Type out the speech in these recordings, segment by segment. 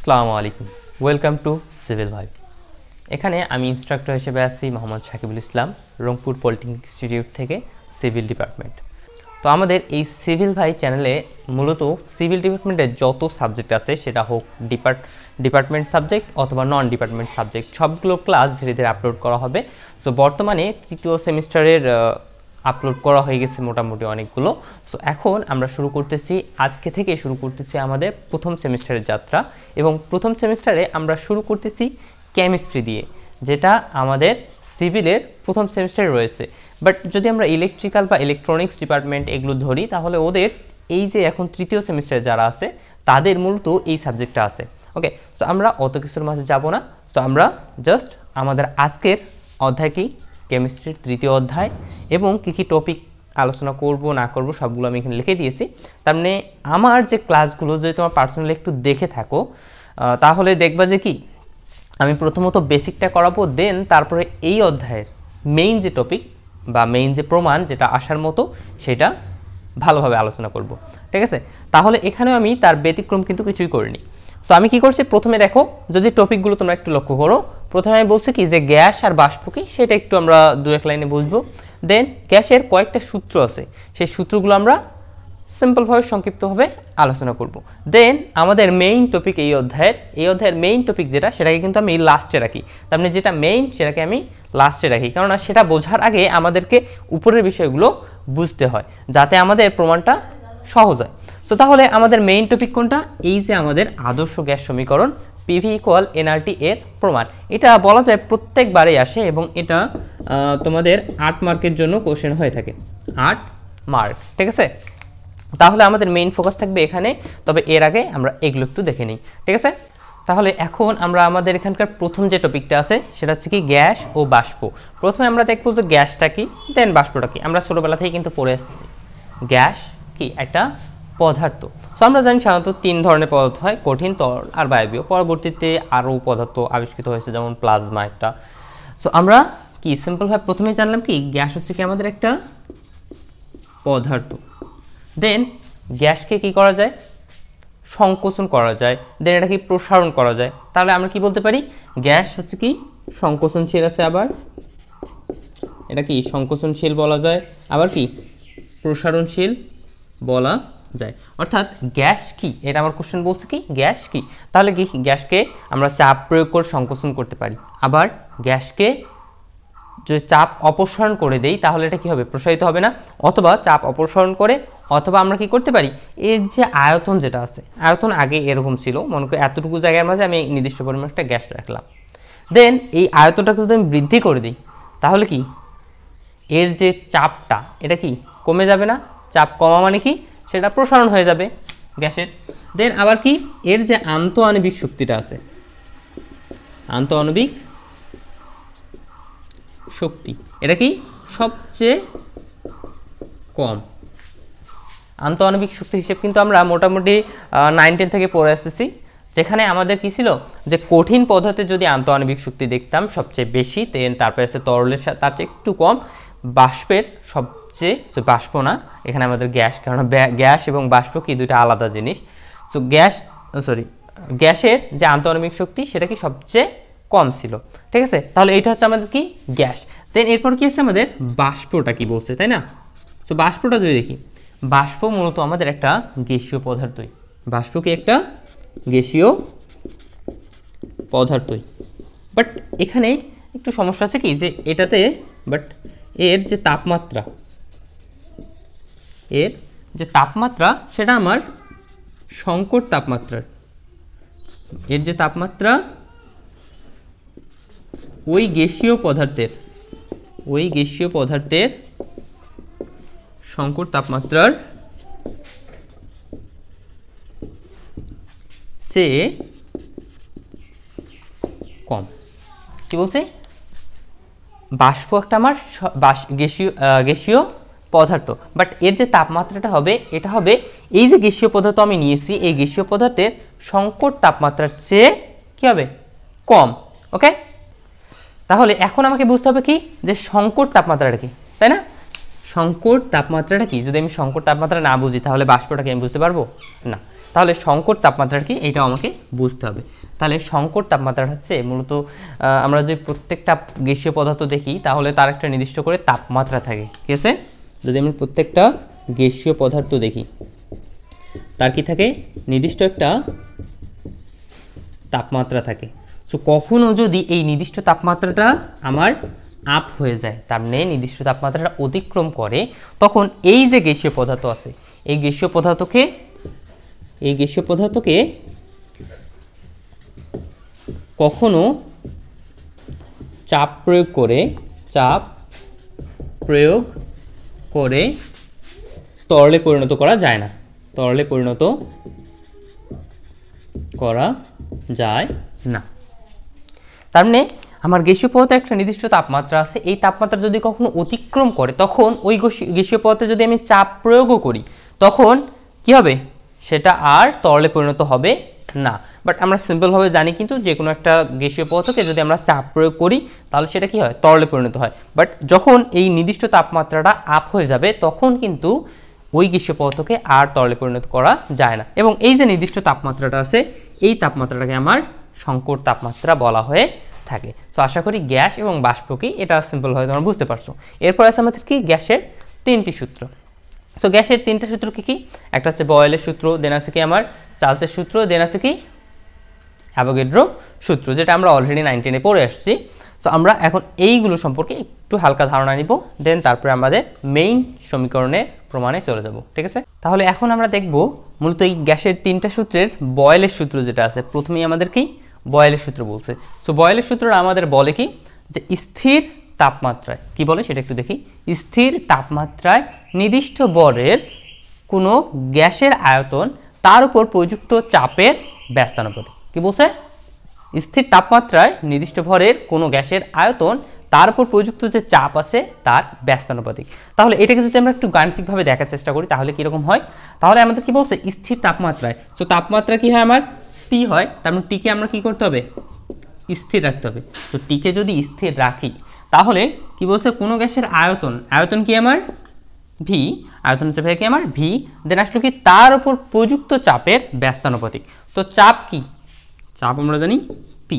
আসসালামু আলাইকুম welcome to civil ভাই এখানে আমি ইনস্ট্রাক্টর হিসেবে আছি মোহাম্মদ শাকিবুল ইসলাম রংপুর পলিটেকনিক ইনস্টিটিউট থেকে সিভিল ডিপার্টমেন্ট তো আমাদের এই সিভিল ভাই চ্যানেলে মূলত সিভিল ডিপার্টমেন্টের যত সাবজেক্ট আছে সেটা হোক ডিপার্ট ডিপার্টমেন্ট সাবজেক্ট অথবা নন ডিপার্টমেন্ট সাবজেক্ট সবগুলো ক্লাস ধীরে ধীরে আপলোড করা হবে সো বর্তমানে তৃতীয় সেমিস্টারের আপলোড করা হয়ে গেছে মোটামুটি অনেকগুলো সো এখন আমরা শুরু করতেছি আজকে থেকে শুরু করতেছি আমাদের প্রথম সেমিস্টারের যাত্রা এবং প্রথম সেমিস্টারে আমরা শুরু করতেছি কেমিস্ট্রি দিয়ে যেটা আমাদের সিভিলের প্রথম সেমিস্টারে রয়েছে বাট যদি আমরা ইলেকট্রিক্যাল বা ইলেকট্রনিক্স ডিপার্টমেন্ট এগুলো ধরি তাহলে ওদের এই যে এখন তৃতীয় সেমিস্টারে যারা আছে তাদের মূলত এই সাবজেক্টটা আছে ওকে সো আমরা অত কিছুর মাঝে যাব না সো আমরা জাস্ট আমাদের আজকের অধ্যায়কেই কেমিস্ট্রির তৃতীয় অধ্যায় এবং কী কী টপিক আলোচনা করব না করব সবগুলো আমি এখানে লিখে দিয়েছি তার মানে আমার যে ক্লাসগুলো যদি তোমার পার্সোনালি একটু দেখে থাকো তাহলে দেখবা যে কি আমি প্রথমত বেসিকটা করাবো দেন তারপরে এই অধ্যায়ের মেইন যে টপিক বা মেইন যে প্রমাণ যেটা আসার মতো সেটা ভালোভাবে আলোচনা করব ঠিক আছে তাহলে এখানেও আমি তার ব্যতিক্রম কিন্তু কিছুই করিনি সো আমি কি করছি প্রথমে দেখো যদি টপিকগুলো তোমরা একটু লক্ষ্য করো প্রথমে আমি বলছি কি যে গ্যাস আর বাষ্প কি সেটা একটু আমরা দু এক লাইনে বুঝবো দেন গ্যাসের কয়েকটা সূত্র আছে সেই সূত্রগুলো আমরা সিম্পলভাবে সংক্ষিপ্তভাবে আলোচনা করব দেন আমাদের মেইন টপিক এই অধ্যায়ের এই অধ্যায়ের মেইন টপিক যেটা সেটাকে কিন্তু আমি লাস্টে রাখি তার মানে যেটা মেইন সেটাকে আমি লাস্টে রাখি কেননা সেটা বোঝার আগে আমাদেরকে উপরের বিষয়গুলো বুঝতে হয় যাতে আমাদের প্রমাণটা সহজ হয় তো তাহলে আমাদের মেইন টপিক কোনটা এই যে আমাদের আদর্শ গ্যাস সমীকরণ পিভি ইকুয়াল এনআরটি এর প্রমাণ এটা বলা যায় প্রত্যেকবারেই আসে এবং এটা তোমাদের আট মার্কের জন্য কোশ্চেন হয়ে থাকে আট মার্ক ঠিক আছে তাহলে আমাদের মেইন ফোকাস থাকবে এখানে তবে এর আগে আমরা এগুলো একটু দেখে নিই ঠিক আছে তাহলে এখন আমরা আমাদের এখানকার প্রথম যে টপিকটা আছে সেটা হচ্ছে কি গ্যাস ও বাষ্প প্রথমে আমরা দেখবো যে গ্যাসটা কি দেন বাষ্পটা কি আমরা ছোটোবেলা থেকে কিন্তু পড়ে আসতেছি গ্যাস কি একটা পদার্থ সো আমরা জানি সাধারণত তিন ধরনের পদার্থ হয় কঠিন তরল আর বায়বীয় পরবর্তীতে আরও পদার্থ আবিষ্কৃত হয়েছে যেমন প্লাজমা একটা সো আমরা কি সিম্পলভাবে প্রথমেই জানলাম কি গ্যাস হচ্ছে কি আমাদের একটা পদার্থ দেন গ্যাসকে কি করা যায় সংকোচন করা যায় দেন এটাকে প্রসারণ করা যায় তাহলে আমরা কি বলতে পারি গ্যাস হচ্ছে কি সংকোচনশীল আছে আবার এটা কি সংকোচনশীল বলা যায় আবার কি প্রসারণশীল বলা যায় অর্থাৎ গ্যাস কি এটা আমার কোশ্চেন বলছে কি গ্যাস কি তাহলে কি গ্যাসকে আমরা চাপ প্রয়োগ করে সংকোচন করতে পারি আবার গ্যাসকে যদি চাপ অপসারণ করে দেই তাহলে এটা কি হবে প্রসারিত হবে না অথবা চাপ অপসারণ করে অথবা আমরা কি করতে পারি এর যে আয়তন যেটা আছে আয়তন আগে এরকম ছিল মনে করি এতটুকু জায়গার মাঝে আমি নির্দিষ্ট পরিমাণ একটা গ্যাস রাখলাম দেন এই আয়তনটাকে যদি আমি বৃদ্ধি করে দিই তাহলে কি এর যে চাপটা এটা কি কমে যাবে না চাপ কমা মানে কি সেটা প্রসারণ হয়ে যাবে গ্যাসের দেন আবার কি এর যে আন্ত আণবিক শক্তিটা আছে আন্ত আণবিক শক্তি এটা কি সবচেয়ে কম আন্ত আণবিক শক্তি হিসেব কিন্তু আমরা মোটামুটি নাইনটিন থেকে পড়ে এসেছি যেখানে আমাদের কি ছিল যে কঠিন পদ্ধতি যদি আন্ত আণবিক শক্তি দেখতাম সবচেয়ে বেশি তেন তারপরে আছে তরলের তার চেয়ে একটু কম বাষ্পের সবচেয়ে সো বাষ্প না এখানে আমাদের গ্যাস কারণ গ্যাস এবং বাষ্প কি দুইটা আলাদা জিনিস সো গ্যাস সরি গ্যাসের যে আন্তরমিক শক্তি সেটা কি সবচেয়ে কম ছিল ঠিক আছে তাহলে এটা হচ্ছে আমাদের কি গ্যাস দেন এরপর কি আছে আমাদের বাষ্পটা কি বলছে তাই না সো বাষ্পটা যদি দেখি বাষ্প মূলত আমাদের একটা গ্যাসীয় পদার্থই বাষ্প কি একটা গ্যাসীয় পদার্থই বাট এখানে একটু সমস্যা আছে কি যে এটাতে বাট এর যে তাপমাত্রা এর যে তাপমাত্রা সেটা আমার সংকট তাপমাত্রার এর যে তাপমাত্রা ওই গ্যাসীয় পদার্থের ওই গ্যাসীয় পদার্থের সংকট তাপমাত্রার চেয়ে কম কি বলছে বাষ্প একটা আমার গেসীয় গেসীয় গ্যাসীয় পদার্থ বাট এর যে তাপমাত্রাটা হবে এটা হবে এই যে গেসীয় পদার্থ আমি নিয়েছি এই গেসীয় পদার্থের সংকট তাপমাত্রার চেয়ে কী হবে কম ওকে তাহলে এখন আমাকে বুঝতে হবে কি যে সংকট তাপমাত্রাটা কি তাই না সংকট তাপমাত্রাটা কি যদি আমি সংকট তাপমাত্রা না বুঝি তাহলে বাষ্পটাকে আমি বুঝতে পারবো না তাহলে সংকট তাপমাত্রা কি এটাও আমাকে বুঝতে হবে তাহলে সংকট তাপমাত্রা হচ্ছে মূলত আমরা যে প্রত্যেকটা গ্যাসীয় পদার্থ দেখি তাহলে তার একটা নির্দিষ্ট করে তাপমাত্রা থাকে ঠিক আছে যদি আমি প্রত্যেকটা গ্যাসীয় পদার্থ দেখি তার কি থাকে নির্দিষ্ট একটা তাপমাত্রা থাকে সো কখনও যদি এই নির্দিষ্ট তাপমাত্রাটা আমার আপ হয়ে যায় তার মানে নির্দিষ্ট তাপমাত্রাটা অতিক্রম করে তখন এই যে গ্যাসীয় পদার্থ আছে এই গ্যাসীয় পদার্থকে এই গ্যাসীয় পদার্থকে কখনো চাপ প্রয়োগ করে চাপ প্রয়োগ করে তরলে পরিণত করা যায় না তরলে পরিণত করা যায় না তার মানে আমার গ্যাসীয় পদার্থের একটা নির্দিষ্ট তাপমাত্রা আছে এই তাপমাত্রা যদি কখনো অতিক্রম করে তখন ওই গ্যাসীয় পদার্থে যদি আমি চাপ প্রয়োগও করি তখন কি হবে সেটা আর তরলে পরিণত হবে না বাট আমরা সিম্পলভাবে জানি কিন্তু যে কোনো একটা গ্যাসীয় পদার্থকে যদি আমরা চাপ প্রয়োগ করি তাহলে সেটা কি হয় তরলে পরিণত হয় বাট যখন এই নির্দিষ্ট তাপমাত্রাটা আপ হয়ে যাবে তখন কিন্তু ওই গ্রীষ্ম পদার্থকে আর তরলে পরিণত করা যায় না এবং এই যে নির্দিষ্ট তাপমাত্রাটা আছে এই তাপমাত্রাটাকে আমার সংকট তাপমাত্রা বলা হয়ে থাকে তো আশা করি গ্যাস এবং বাষ্পকে এটা সিম্পলভাবে তোমরা বুঝতে পারছো এরপর আছে আমাদের কি গ্যাসের তিনটি সূত্র সো গ্যাসের তিনটা সূত্র কী কী একটা হচ্ছে বয়েলের সূত্র দেন আছে কি আমার চার্লসের সূত্র দেন আছে কি অ্যাভোগেড্রো সূত্র যেটা আমরা অলরেডি নাইনটিনে পড়ে আসছি সো আমরা এখন এইগুলো সম্পর্কে একটু হালকা ধারণা নিব দেন তারপরে আমাদের মেইন সমীকরণের প্রমাণে চলে যাব ঠিক আছে তাহলে এখন আমরা দেখব মূলত এই গ্যাসের তিনটা সূত্রের বয়েলের সূত্র যেটা আছে প্রথমেই আমাদের কি বয়েলের সূত্র বলছে সো বয়েলের সূত্রটা আমাদের বলে কি যে স্থির তাপমাত্রায় কি বলে সেটা একটু দেখি স্থির তাপমাত্রায় নির্দিষ্ট বরের কোনো গ্যাসের আয়তন তার উপর প্রযুক্ত চাপের ব্যস্তানুপাতিক কি বলছে স্থির তাপমাত্রায় নির্দিষ্ট ভরের কোনো গ্যাসের আয়তন তার উপর প্রযুক্ত যে চাপ আছে তার ব্যস্তানুপাতিক তাহলে এটাকে যদি আমরা একটু গাণিতিকভাবে দেখার চেষ্টা করি তাহলে কীরকম হয় তাহলে আমাদের কি বলছে স্থির তাপমাত্রায় তো তাপমাত্রা কি হয় আমার টি হয় তার মানে টিকে আমরা কি করতে হবে স্থির রাখতে হবে তো টিকে যদি স্থির রাখি তাহলে কি বলছে কোনো গ্যাসের আয়তন আয়তন কি আমার ভি আয়তন হচ্ছে ভাই কি আমার ভি দেন আসলো কি তার উপর প্রযুক্ত চাপের ব্যস্তানুপাতিক তো চাপ কি চাপ আমরা জানি পি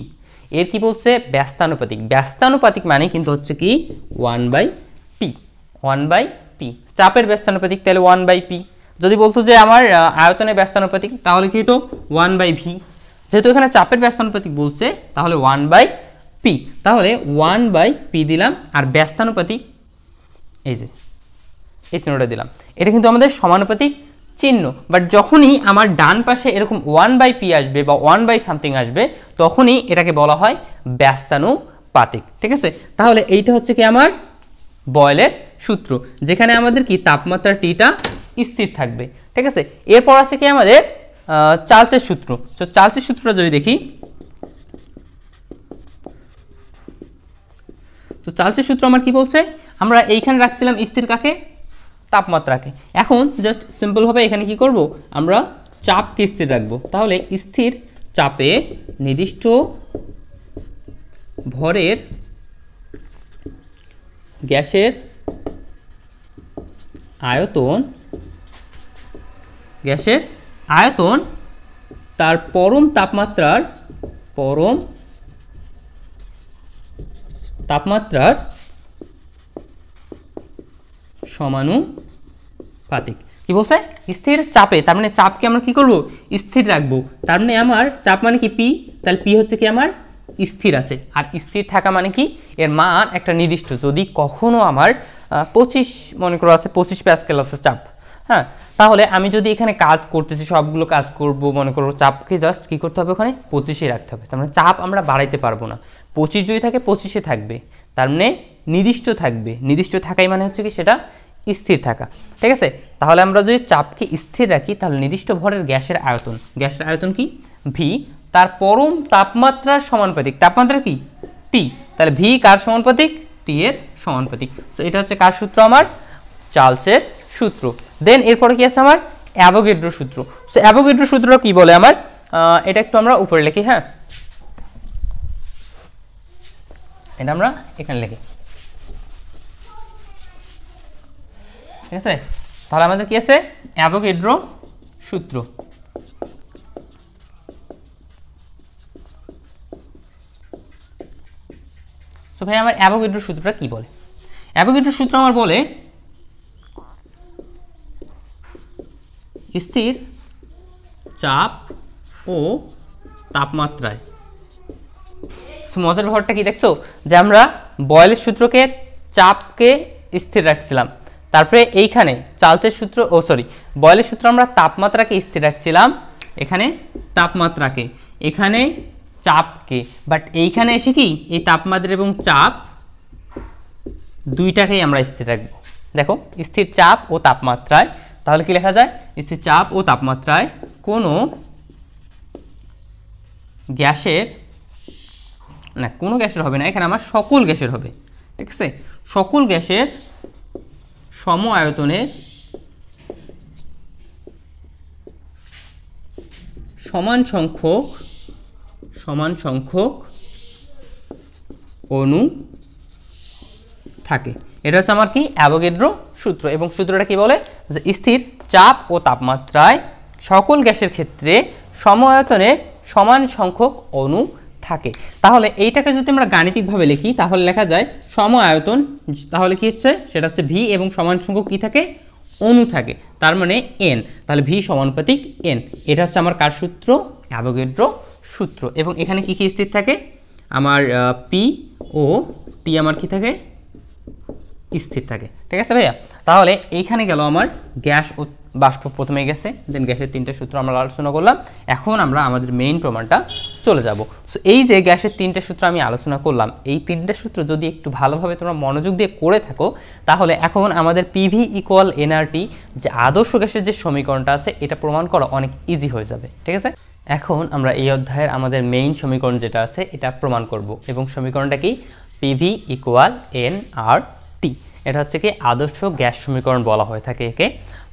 এর কি বলছে ব্যস্তানুপাতিক ব্যস্তানুপাতিক মানে কিন্তু হচ্ছে কি one by P one by P চাপের ব্যস্তানুপাতিক তাহলে ওয়ান বাই পি যদি বলতো যে আমার আয়তনের ব্যস্তানুপাতিক তাহলে কি হতো ওয়ান বাই ভি যেহেতু এখানে চাপের ব্যস্তানুপাতিক বলছে তাহলে ওয়ান বাই পি তাহলে ওয়ান বাই পি দিলাম আর ব্যস্তানুপাতিক এই যে এই চিহ্নটা দিলাম এটা কিন্তু আমাদের সমানুপাতিক চিহ্ন বাট যখনই আমার ডান পাশে এরকম ওয়ান বাই পি আসবে বা ওয়ান বাই সামথিং আসবে তখনই এটাকে বলা হয় ব্যস্তানুপাতিক ঠিক আছে তাহলে এইটা হচ্ছে কি আমার বয়েলের সূত্র যেখানে আমাদের কি তাপমাত্রা টিটা স্থির থাকবে ঠিক আছে এরপর আছে কি আমাদের চার্লসের সূত্র তো চার্লসের সূত্রটা যদি দেখি তো চার্লসের সূত্র আমার কি বলছে আমরা এইখানে রাখছিলাম স্থির কাকে তাপমাত্রাকে এখন জাস্ট সিম্পলভাবে এখানে কি করব আমরা চাপকে স্থির রাখবো তাহলে স্থির চাপে নির্দিষ্ট ভরের গ্যাসের আয়তন গ্যাসের আয়তন তার পরম তাপমাত্রার পরম তাপমাত্রার সমানুপাতিক কি বলছে স্থির চাপে তার মানে চাপকে আমরা কি করব স্থির রাখবো তার মানে আমার চাপ মানে কি পি তাহলে পি হচ্ছে কি আমার স্থির আছে আর স্থির থাকা মানে কি এর মান একটা নির্দিষ্ট যদি কখনো আমার পঁচিশ মনে করো আছে পঁচিশ প্যাসকেল আছে চাপ হ্যাঁ তাহলে আমি যদি এখানে কাজ করতেছি সবগুলো কাজ করব মনে করো চাপকে জাস্ট কি করতে হবে ওখানে পঁচিশে রাখতে হবে তার মানে চাপ আমরা বাড়াইতে পারবো না পঁচিশ যদি থাকে পঁচিশে থাকবে তার মানে নির্দিষ্ট থাকবে নির্দিষ্ট থাকাই মানে হচ্ছে কি সেটা স্থির থাকা ঠিক আছে তাহলে আমরা যদি চাপকে স্থির রাখি তাহলে নির্দিষ্ট ভরের গ্যাসের আয়তন গ্যাসের আয়তন কি ভি তার পরম তাপমাত্রার সমানুপাতিক তাপমাত্রা কি টি তাহলে ভি কার সমানুপাতিক টি এর সমানুপাতিক তো এটা হচ্ছে কার সূত্র আমার চার্লসের সূত্র দেন এরপরে কি আছে আমার অ্যাভোগেড্রো সূত্র সো অ্যাভোগেড্রো সূত্র কি বলে আমার এটা একটু আমরা উপরে লিখি হ্যাঁ এটা আমরা এখানে লিখি ঠিক আছে তাহলে আমাদের কি আছে অ্যাভোকেড্রো সূত্র তো ভাই আমার অ্যাভোকেড্রো সূত্রটা কি বলে অ্যাভোকেড্রো সূত্র আমার বলে স্থির চাপ ও তাপমাত্রায় মজার ব্যাপারটা কি দেখছো যে আমরা বয়েলের সূত্রকে চাপকে স্থির রাখছিলাম তারপরে এইখানে চার্লসের সূত্র ও সরি বয়েলের সূত্র আমরা তাপমাত্রাকে স্থির রাখছিলাম এখানে তাপমাত্রাকে এখানে চাপকে বাট এইখানে এসে কি এই তাপমাত্রা এবং চাপ দুইটাকেই আমরা স্থির রাখবো দেখো স্থির চাপ ও তাপমাত্রায় তাহলে কি লেখা যায় স্থির চাপ ও তাপমাত্রায় কোনো গ্যাসের না কোনো গ্যাসের হবে না এখানে আমার সকল গ্যাসের হবে ঠিক আছে সকল গ্যাসের সম আয়তনের সমান সংখ্যক সমান সংখ্যক অণু থাকে এটা হচ্ছে আমার কি অ্যাভোগেড্রো সূত্র এবং সূত্রটা কি বলে যে স্থির চাপ ও তাপমাত্রায় সকল গ্যাসের ক্ষেত্রে সম আয়তনে সমান সংখ্যক অণু থাকে তাহলে এইটাকে যদি আমরা গাণিতিকভাবে লিখি তাহলে লেখা যায় সম আয়তন তাহলে কি হচ্ছে সেটা হচ্ছে ভি এবং সমান সংখ্যক কী থাকে অনু থাকে তার মানে এন তাহলে ভি সমানুপাতিক এন এটা হচ্ছে আমার কার সূত্র অ্যাভোগেড্রো সূত্র এবং এখানে কি কী স্থির থাকে আমার পি ও টি আমার কি থাকে স্থির থাকে ঠিক আছে ভাইয়া তাহলে এইখানে গেল আমার গ্যাস বাষ্প প্রথমে গেছে দেন গ্যাসের তিনটা সূত্র আমরা আলোচনা করলাম এখন আমরা আমাদের মেইন প্রমাণটা চলে যাব সো এই যে গ্যাসের তিনটা সূত্র আমি আলোচনা করলাম এই তিনটা সূত্র যদি একটু ভালোভাবে তোমরা মনোযোগ দিয়ে করে থাকো তাহলে এখন আমাদের পিভি ইকুয়াল এনআরটি যে আদর্শ গ্যাসের যে সমীকরণটা আছে এটা প্রমাণ করা অনেক ইজি হয়ে যাবে ঠিক আছে এখন আমরা এই অধ্যায়ের আমাদের মেইন সমীকরণ যেটা আছে এটা প্রমাণ করব এবং সমীকরণটা কি PV equal N R T এটা হচ্ছে কি আদর্শ গ্যাস সমীকরণ বলা হয়ে থাকে একে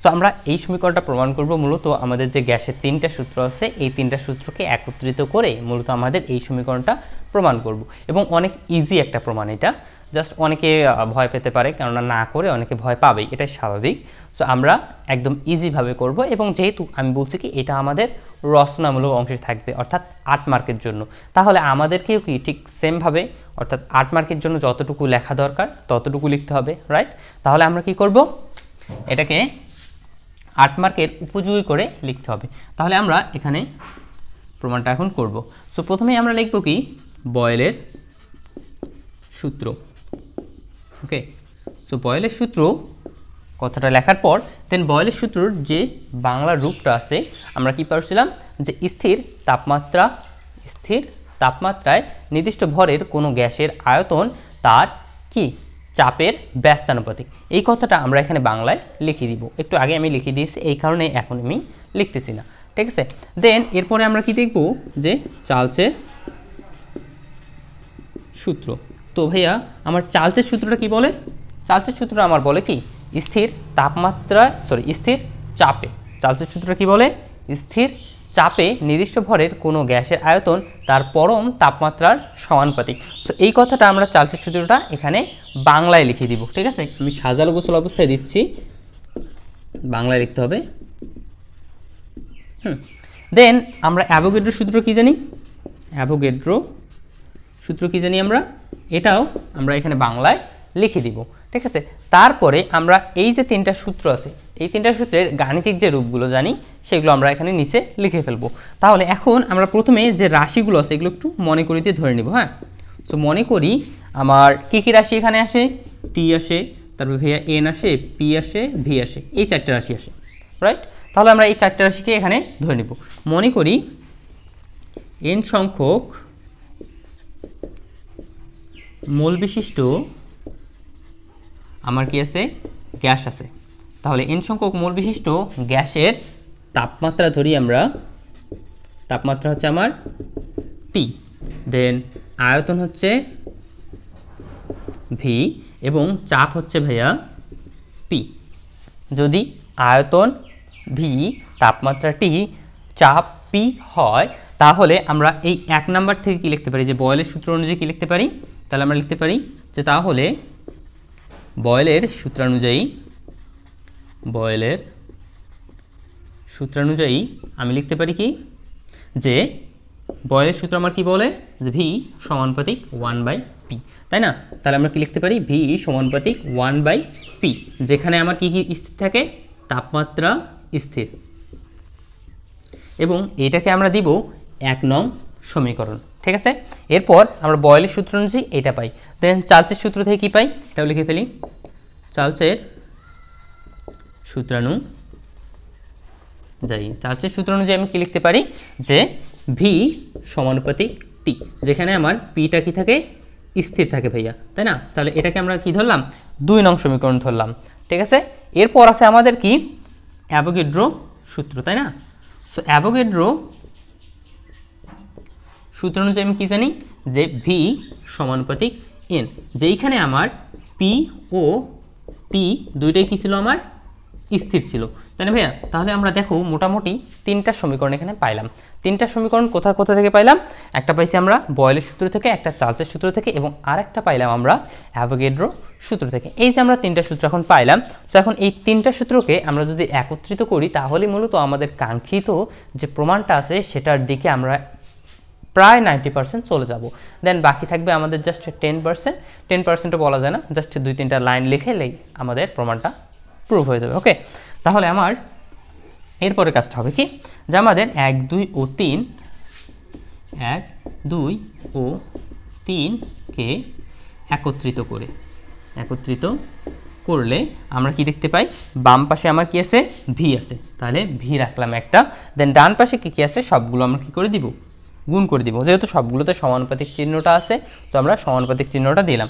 সো আমরা এই সমীকরণটা প্রমাণ করব মূলত আমাদের যে গ্যাসের তিনটা সূত্র আছে এই তিনটা সূত্রকে একত্রিত করে মূলত আমাদের এই সমীকরণটা প্রমাণ করব এবং অনেক ইজি একটা প্রমাণ এটা জাস্ট অনেকে ভয় পেতে পারে কেননা না করে অনেকে ভয় পাবেই এটাই স্বাভাবিক সো আমরা একদম ইজিভাবে করব এবং যেহেতু আমি বলছি কি এটা আমাদের রচনামূলক অংশে থাকবে অর্থাৎ আট মার্কের জন্য তাহলে আমাদেরকেও কি ঠিক সেমভাবে অর্থাৎ আট মার্কের জন্য যতটুকু লেখা দরকার ততটুকু লিখতে হবে রাইট তাহলে আমরা কি করব এটাকে আট মার্কের উপযোগী করে লিখতে হবে তাহলে আমরা এখানে প্রমাণটা এখন করব সো প্রথমে আমরা লিখব কি বয়েলের সূত্র ওকে সো বয়েলের সূত্র কথাটা লেখার পর দেন বয়েলের সূত্রর যে বাংলা রূপটা আছে আমরা কি পারছিলাম যে স্থির তাপমাত্রা স্থির তাপমাত্রায় নির্দিষ্ট ভরের কোনো গ্যাসের আয়তন তার কি চাপের ব্যস্তানুপাতিক এই কথাটা আমরা এখানে বাংলায় লিখে দিব একটু আগে আমি লিখে দিয়েছি এই কারণে এখন আমি লিখতেছি না ঠিক আছে দেন এরপরে আমরা কি দেখব যে চার্লসের সূত্র তো ভাইয়া আমার চার্জের সূত্রটা কি বলে চার্জের সূত্রটা আমার বলে কি স্থির তাপমাত্রা সরি স্থির চাপে চার্জের সূত্রটা কি বলে স্থির চাপে নির্দিষ্ট ভরের কোনো গ্যাসের আয়তন তার পরম তাপমাত্রার সমানুপাতিক তো এই কথাটা আমরা চার্জের সূত্রটা এখানে বাংলায় লিখে দিব ঠিক আছে আমি সাজালো গোসল অবস্থায় দিচ্ছি বাংলায় লিখতে হবে হুম দেন আমরা অ্যাভোগেড্রো সূত্র কি জানি অ্যাভোগেড্রো সূত্র কি জানি আমরা এটাও আমরা এখানে বাংলায় লিখে দিব ঠিক আছে তারপরে আমরা এই যে তিনটা সূত্র আছে এই তিনটা সূত্রের গাণিতিক যে রূপগুলো জানি সেগুলো আমরা এখানে নিচে লিখে ফেলবো তাহলে এখন আমরা প্রথমে যে রাশিগুলো আছে এগুলো একটু মনে করি দিয়ে ধরে নেব হ্যাঁ সো মনে করি আমার কী কী রাশি এখানে আসে টি আসে তারপর ভিয়া এন আসে পি আসে ভি আসে এই চারটে রাশি আসে রাইট তাহলে আমরা এই চারটে রাশিকে এখানে ধরে নেব মনে করি এন সংখ্যক মূল বিশিষ্ট আমার কি আছে গ্যাস আছে তাহলে এন সংখ্যক মূল বিশিষ্ট গ্যাসের তাপমাত্রা ধরি আমরা তাপমাত্রা হচ্ছে আমার টি দেন আয়তন হচ্ছে ভি এবং চাপ হচ্ছে ভাইয়া পি যদি আয়তন ভি তাপমাত্রা টি চাপ পি হয় তাহলে আমরা এই এক নাম্বার থেকে কি লিখতে পারি যে বয়েলের সূত্র অনুযায়ী কি লিখতে পারি তাহলে আমরা লিখতে পারি যে তাহলে বয়েলের সূত্রানুযায়ী বয়েলের সূত্রানুযায়ী আমি লিখতে পারি কি যে বয়েলের সূত্র আমার কি বলে যে ভি সমানুপাতিক ওয়ান বাই পি তাই না তাহলে আমরা কি লিখতে পারি ভি সমানুপাতিক ওয়ান বাই পি যেখানে আমার কি কি স্থির থাকে তাপমাত্রা স্থির এবং এটাকে আমরা দিব এক নং সমীকরণ ঠিক আছে এরপর আমরা বয়েলের সূত্র অনুযায়ী এটা পাই দেন চার্চের সূত্র থেকে কী পাই এটাও লিখে ফেলি চার্চের সূত্রাণু যাই চার্চের সূত্র অনুযায়ী আমি কী লিখতে পারি যে ভি সমানুপাতিক টি যেখানে আমার পিটা কি থাকে স্থির থাকে ভাইয়া তাই না তাহলে এটাকে আমরা কি ধরলাম দুই নং সমীকরণ ধরলাম ঠিক আছে এরপর আছে আমাদের কি অ্যাভোগেড্রো সূত্র তাই না সো অ্যাভোগেড্রো সূত্র অনুযায়ী আমি কী জানি যে ভি সমানুপাতিক এন যেইখানে আমার পি ও টি দুইটাই কী ছিল আমার স্থির ছিল তাই না ভাইয়া তাহলে আমরা দেখো মোটামুটি তিনটা সমীকরণ এখানে পাইলাম তিনটা সমীকরণ কোথা কোথা থেকে পাইলাম একটা পাইছি আমরা বয়েলের সূত্র থেকে একটা চার্চের সূত্র থেকে এবং আর একটা পাইলাম আমরা অ্যাভোগেড্রো সূত্র থেকে এই যে আমরা তিনটা সূত্র এখন পাইলাম তো এখন এই তিনটা সূত্রকে আমরা যদি একত্রিত করি তাহলে মূলত আমাদের কাঙ্ক্ষিত যে প্রমাণটা আছে সেটার দিকে আমরা প্রায় নাইনটি পার্সেন্ট চলে যাব দেন বাকি থাকবে আমাদের জাস্ট টেন পার্সেন্ট টেন পার্সেন্টও বলা যায় না জাস্ট দুই তিনটা লাইন লিখেলেই আমাদের প্রমাণটা প্রুভ হয়ে যাবে ওকে তাহলে আমার এরপরে কাজটা হবে কি যে আমাদের এক দুই ও তিন এক দুই ও তিনকে একত্রিত করে একত্রিত করলে আমরা কি দেখতে পাই বাম পাশে আমার কি আছে ভি আছে তাহলে ভি রাখলাম একটা দেন ডান পাশে কি কী আছে সবগুলো আমরা কি করে দিব গুণ করে দিব যেহেতু সবগুলোতে সমানুপাতিক চিহ্নটা আছে তো আমরা সমানুপাতিক চিহ্নটা দিলাম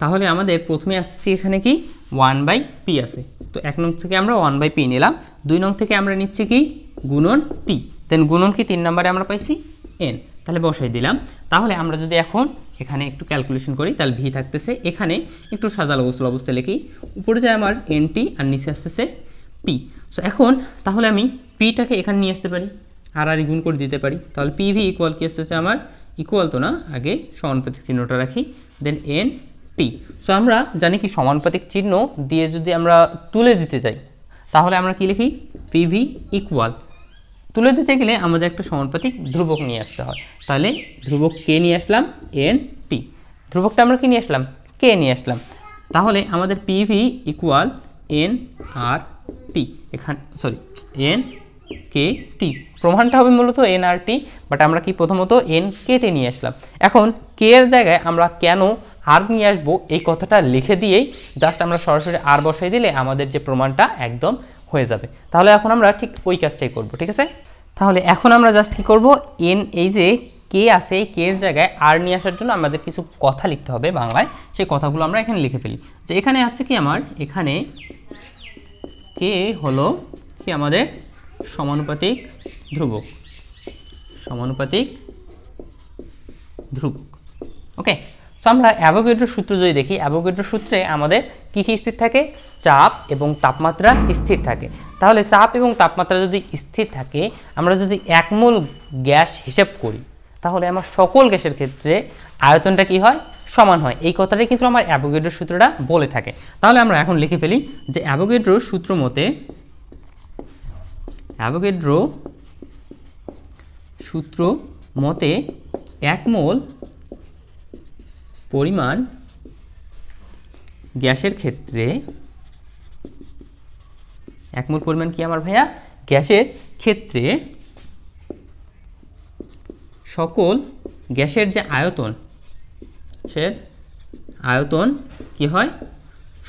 তাহলে আমাদের প্রথমে আসছি এখানে কি ওয়ান বাই পি আছে তো এক নং থেকে আমরা ওয়ান বাই পি নিলাম দুই নং থেকে আমরা নিচ্ছি কি গুণন টি দেন গুণন কি তিন নম্বরে আমরা পাইছি এন তাহলে বসাই দিলাম তাহলে আমরা যদি এখন এখানে একটু ক্যালকুলেশন করি তাহলে ভি থাকতেছে এখানে একটু সাজালো গোসল অবস্থায় লিখি উপরে যায় আমার এন টি আর নিচে আসতেছে পি সো এখন তাহলে আমি পিটাকে এখানে নিয়ে আসতে পারি আর আর গুণ করে দিতে পারি তাহলে পিভি ইকুয়াল কি এসেছে আমার ইকুয়াল তো না আগে সমানুপাতিক চিহ্নটা রাখি দেন এন টি সো আমরা জানি কি সমানুপাতিক চিহ্ন দিয়ে যদি আমরা তুলে দিতে চাই তাহলে আমরা কি লিখি পিভি ইকুয়াল তুলে দিতে গেলে আমাদের একটা সমানুপাতিক ধ্রুবক নিয়ে আসতে হয় তাহলে ধ্রুবক কে নিয়ে আসলাম এন টি ধ্রুবকটা আমরা কি নিয়ে আসলাম কে নিয়ে আসলাম তাহলে আমাদের PV equal N R T এখান সরি এন কে টি প্রমাণটা হবে মূলত এন আর টি বাট আমরা কি প্রথমত এন কেটে নিয়ে আসলাম এখন কে এর জায়গায় আমরা কেন আর নিয়ে আসবো এই কথাটা লিখে দিয়েই জাস্ট আমরা সরাসরি আর বসাই দিলে আমাদের যে প্রমাণটা একদম হয়ে যাবে তাহলে এখন আমরা ঠিক ওই কাজটাই করব ঠিক আছে তাহলে এখন আমরা জাস্ট কী করবো এন এই যে কে আছে কে এর জায়গায় আর নিয়ে আসার জন্য আমাদের কিছু কথা লিখতে হবে বাংলায় সেই কথাগুলো আমরা এখানে লিখে ফেলি যে এখানে আছে কি আমার এখানে কে হলো কি আমাদের সমানুপাতিক ধ্রুবক সমানুপাতিক ধ্রুবক ওকে সো আমরা অ্যাভোগেটোর সূত্র যদি দেখি অ্যাভোগেটোর সূত্রে আমাদের কী কী স্থির থাকে চাপ এবং তাপমাত্রা স্থির থাকে তাহলে চাপ এবং তাপমাত্রা যদি স্থির থাকে আমরা যদি একমূল গ্যাস হিসেব করি তাহলে আমার সকল গ্যাসের ক্ষেত্রে আয়তনটা কি হয় সমান হয় এই কথাটাই কিন্তু আমার অ্যাভোগেটোর সূত্রটা বলে থাকে তাহলে আমরা এখন লিখে ফেলি যে অ্যাভোগেটোর সূত্র মতে অ্যাভোকেড্রো সূত্র মতে এক মোল পরিমাণ গ্যাসের ক্ষেত্রে এক মোল পরিমাণ কি আমার ভাইয়া গ্যাসের ক্ষেত্রে সকল গ্যাসের যে আয়তন সে আয়তন কি হয়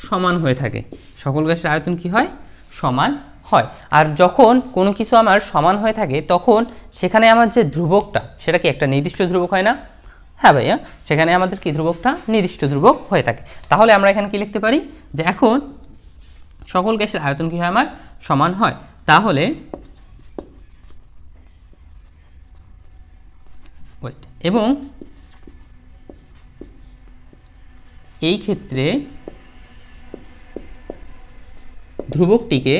সমান হয়ে থাকে সকল গ্যাসের আয়তন কি হয় সমান হয় আর যখন কোনো কিছু আমার সমান হয়ে থাকে তখন সেখানে আমার যে ধ্রুবকটা সেটা কি একটা নির্দিষ্ট ধ্রুবক হয় না হ্যাঁ ভাইয়া সেখানে আমাদের কি ধ্রুবকটা নির্দিষ্ট ধ্রুবক হয়ে থাকে তাহলে আমরা এখানে কি লিখতে পারি যে এখন সকল গ্যাসের আয়তন কি হয় আমার সমান হয় তাহলে এবং এই ক্ষেত্রে ধ্রুবকটিকে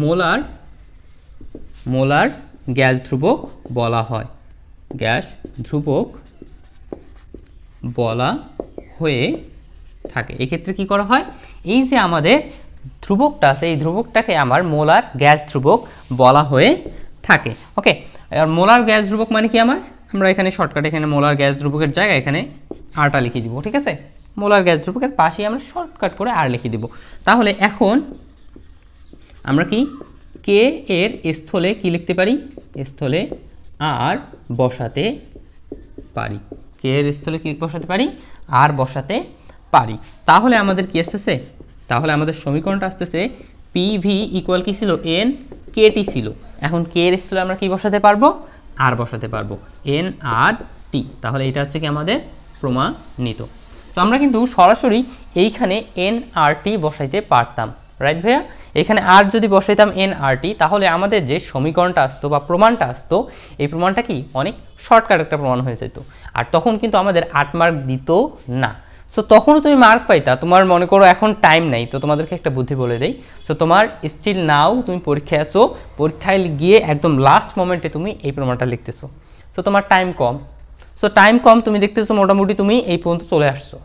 মোলার মোলার গ্যাস ধ্রুবক বলা হয় গ্যাস ধ্রুবক বলা হয়ে থাকে এক্ষেত্রে কি করা হয় এই যে আমাদের ধ্রুবকটা আছে এই ধ্রুবকটাকে আমার মোলার গ্যাস ধ্রুবক বলা হয়ে থাকে ওকে আর মোলার গ্যাস ধ্রুবক মানে কি আমার আমরা এখানে শর্টকাট এখানে মোলার গ্যাস ধ্রুবকের জায়গায় এখানে আটা লিখে দিব ঠিক আছে মোলার গ্যাস ধ্রুবকের পাশেই আমরা শর্টকাট করে আর লিখে দিব তাহলে এখন আমরা কি কে এর স্থলে কি লিখতে পারি স্থলে আর বসাতে পারি কে এর স্থলে কি বসাতে পারি আর বসাতে পারি তাহলে আমাদের কি আসতেছে তাহলে আমাদের সমীকরণটা আসতেছে পি ভি ইকুয়াল কি ছিল এন কেটি ছিল এখন কে এর স্থলে আমরা কি বসাতে পারবো আর বসাতে পারবো এন আর টি তাহলে এটা হচ্ছে কি আমাদের প্রমাণিত তো আমরা কিন্তু সরাসরি এইখানে এন আর টি বসাইতে পারতাম রাইট ভাইয়া এখানে আর যদি বসাইতাম এন আরটি তাহলে আমাদের যে সমীকরণটা আসতো বা প্রমাণটা আসতো এই প্রমাণটা কি অনেক শর্টকাট একটা প্রমাণ হয়ে যেত আর তখন কিন্তু আমাদের আট মার্ক দিত না সো তখনও তুমি মার্ক পাইতা তোমার মনে করো এখন টাইম নাই তো তোমাদেরকে একটা বুদ্ধি বলে দেয় সো তোমার স্টিল নাও তুমি পরীক্ষায় আসো পরীক্ষায় গিয়ে একদম লাস্ট মোমেন্টে তুমি এই প্রমাণটা লিখতেছো সো তোমার টাইম কম সো টাইম কম তুমি দেখতেছো মোটামুটি তুমি এই পর্যন্ত চলে আসছো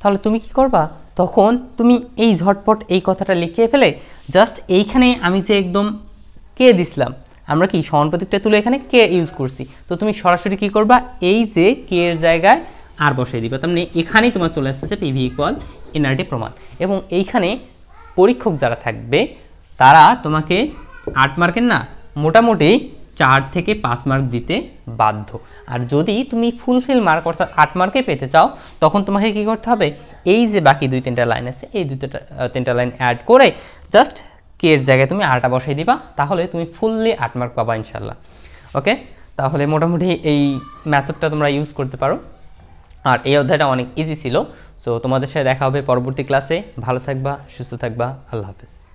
তাহলে তুমি কি করবা তখন তুমি এই ঝটপট এই কথাটা লিখে ফেলে জাস্ট এইখানে আমি যে একদম কে দিছিলাম আমরা কি প্রতীকটা তুলে এখানে কে ইউজ করছি তো তুমি সরাসরি কি করবা এই যে কে এর জায়গায় আর বসিয়ে দিবা তার মানে এখানেই তোমার চলে আসতেছে পিভি ইকুয়াল এনআরটি প্রমাণ এবং এইখানে পরীক্ষক যারা থাকবে তারা তোমাকে আট মার্কের না মোটামুটি চার থেকে পাঁচ মার্ক দিতে বাধ্য আর যদি তুমি ফুলফিল মার্ক অর্থাৎ আট মার্কে পেতে চাও তখন তোমাকে কি করতে হবে এই যে বাকি দুই তিনটা লাইন আছে এই দুই তিনটা লাইন অ্যাড করে জাস্ট কের জায়গায় তুমি আটা বসাই দিবা তাহলে তুমি ফুললি আট মার্ক পাবা ইনশাল্লাহ ওকে তাহলে মোটামুটি এই ম্যাথডটা তোমরা ইউজ করতে পারো আর এই অধ্যায়টা অনেক ইজি ছিল সো তোমাদের সাথে দেখা হবে পরবর্তী ক্লাসে ভালো থাকবা সুস্থ থাকবা আল্লাহ হাফেজ